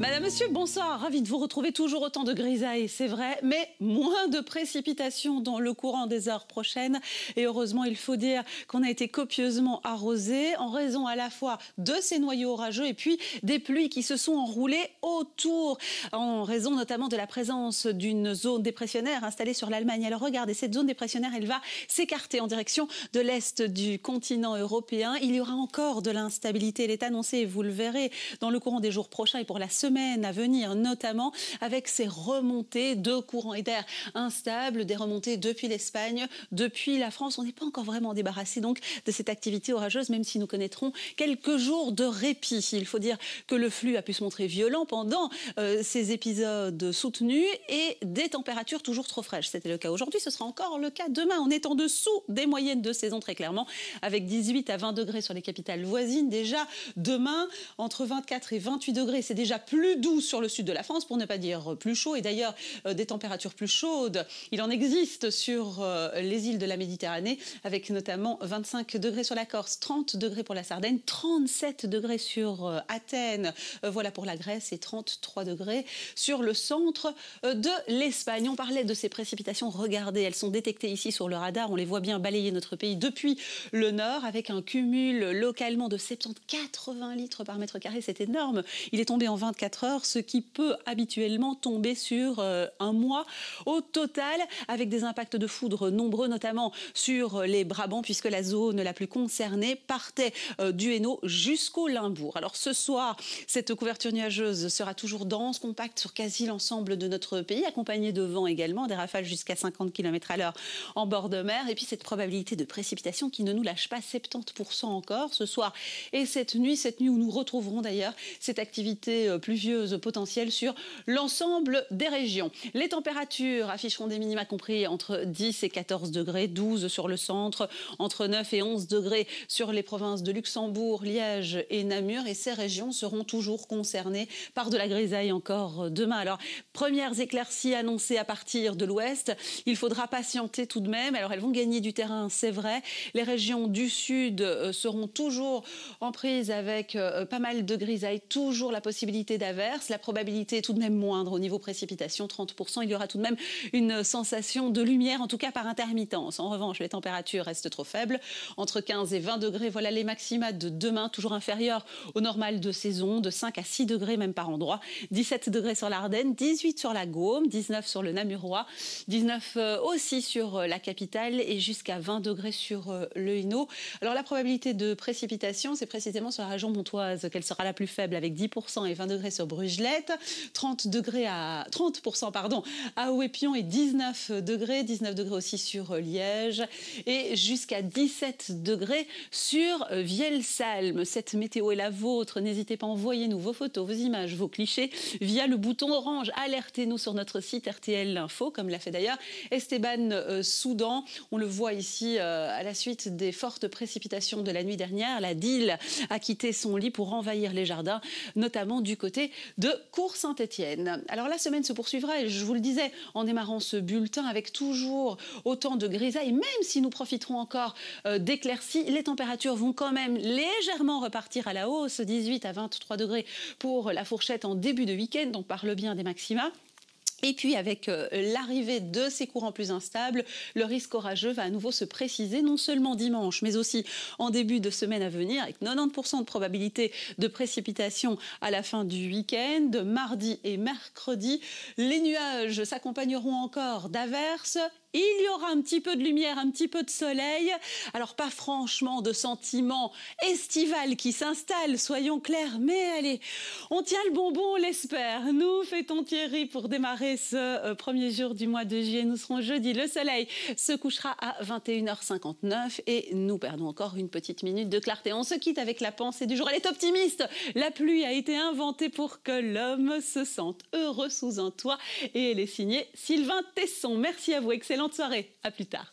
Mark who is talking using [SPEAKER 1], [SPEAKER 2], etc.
[SPEAKER 1] Madame, Monsieur, bonsoir. Ravi de vous retrouver. Toujours autant de grisailles, c'est vrai, mais moins de précipitations dans le courant des heures prochaines. Et heureusement, il faut dire qu'on a été copieusement arrosé en raison à la fois de ces noyaux orageux et puis des pluies qui se sont enroulées autour, en raison notamment de la présence d'une zone dépressionnaire installée sur l'Allemagne. Alors regardez, cette zone dépressionnaire, elle va s'écarter en direction de l'est du continent européen. Il y aura encore de l'instabilité. Elle est annoncée, vous le verrez, dans le courant des jours prochains et pour la semaine à venir, notamment avec ces remontées de courants et d'air instables, des remontées depuis l'Espagne, depuis la France. On n'est pas encore vraiment débarrassé donc de cette activité orageuse, même si nous connaîtrons quelques jours de répit. Il faut dire que le flux a pu se montrer violent pendant euh, ces épisodes soutenus et des températures toujours trop fraîches. C'était le cas aujourd'hui, ce sera encore le cas demain. On est en dessous des moyennes de saison très clairement, avec 18 à 20 degrés sur les capitales voisines. Déjà demain, entre 24 et 28 degrés, c'est déjà plus plus doux sur le sud de la France, pour ne pas dire plus chaud. Et d'ailleurs, euh, des températures plus chaudes, il en existe sur euh, les îles de la Méditerranée, avec notamment 25 degrés sur la Corse, 30 degrés pour la Sardaigne, 37 degrés sur euh, Athènes, voilà pour la Grèce, et 33 degrés sur le centre de l'Espagne. On parlait de ces précipitations, regardez, elles sont détectées ici sur le radar, on les voit bien balayer notre pays depuis le nord, avec un cumul localement de 70-80 litres par mètre carré, c'est énorme. Il est tombé en 24 heures, ce qui peut habituellement tomber sur euh, un mois au total, avec des impacts de foudre nombreux, notamment sur les Brabants, puisque la zone la plus concernée partait euh, du Hainaut jusqu'au Limbourg. Alors ce soir, cette couverture nuageuse sera toujours dense, compacte sur quasi l'ensemble de notre pays, accompagnée de vent également, des rafales jusqu'à 50 km à l'heure en bord de mer, et puis cette probabilité de précipitation qui ne nous lâche pas 70% encore ce soir et cette nuit, cette nuit où nous retrouverons d'ailleurs cette activité euh, plus vieuse potentielle sur l'ensemble des régions. Les températures afficheront des minima compris entre 10 et 14 degrés, 12 sur le centre, entre 9 et 11 degrés sur les provinces de Luxembourg, Liège et Namur. Et ces régions seront toujours concernées par de la grisaille encore demain. Alors, premières éclaircies annoncées à partir de l'ouest. Il faudra patienter tout de même. Alors, elles vont gagner du terrain, c'est vrai. Les régions du sud euh, seront toujours en prise avec euh, pas mal de grisaille, toujours la possibilité la probabilité est tout de même moindre au niveau précipitation, 30%. Il y aura tout de même une sensation de lumière, en tout cas par intermittence. En revanche, les températures restent trop faibles. Entre 15 et 20 degrés, voilà les maxima de demain, toujours inférieures au normal de saison, de 5 à 6 degrés même par endroit. 17 degrés sur l'Ardenne, 18 sur la Gaume, 19 sur le Namurois, 19 euh, aussi sur euh, la capitale et jusqu'à 20 degrés sur euh, le Hainaut. Alors la probabilité de précipitation, c'est précisément sur la région montoise qu'elle sera la plus faible avec 10% et 20 degrés sur Brugelette, 30 degrés à 30 pardon, à Ouépion et 19 degrés, 19 degrés aussi sur Liège et jusqu'à 17 degrés sur Vielsalm. Cette météo est la vôtre. N'hésitez pas à envoyer-nous vos photos, vos images, vos clichés via le bouton orange. Alertez-nous sur notre site RTL Info, comme l'a fait d'ailleurs Esteban euh, Soudan. On le voit ici euh, à la suite des fortes précipitations de la nuit dernière. La Dille a quitté son lit pour envahir les jardins, notamment du côté de Cour Saint-Étienne. Alors la semaine se poursuivra, et je vous le disais en démarrant ce bulletin, avec toujours autant de grisailles, même si nous profiterons encore euh, d'éclaircies, les températures vont quand même légèrement repartir à la hausse, 18 à 23 degrés pour la fourchette en début de week-end, donc parle bien des maxima. Et puis avec euh, l'arrivée de ces courants plus instables, le risque orageux va à nouveau se préciser, non seulement dimanche, mais aussi en début de semaine à venir, avec 90% de probabilité de précipitation à la fin du week-end, mardi et mercredi. Les nuages s'accompagneront encore d'averses il y aura un petit peu de lumière, un petit peu de soleil. Alors pas franchement de sentiment estival qui s'installe, soyons clairs, mais allez, on tient le bonbon, on l'espère. Nous fêtons Thierry pour démarrer ce euh, premier jour du mois de juillet. Nous serons jeudi. Le soleil se couchera à 21h59 et nous perdons encore une petite minute de clarté. On se quitte avec la pensée du jour. Elle est optimiste. La pluie a été inventée pour que l'homme se sente heureux sous un toit et elle est signée Sylvain Tesson. Merci à vous. Excellent Bonne soirée. À plus tard.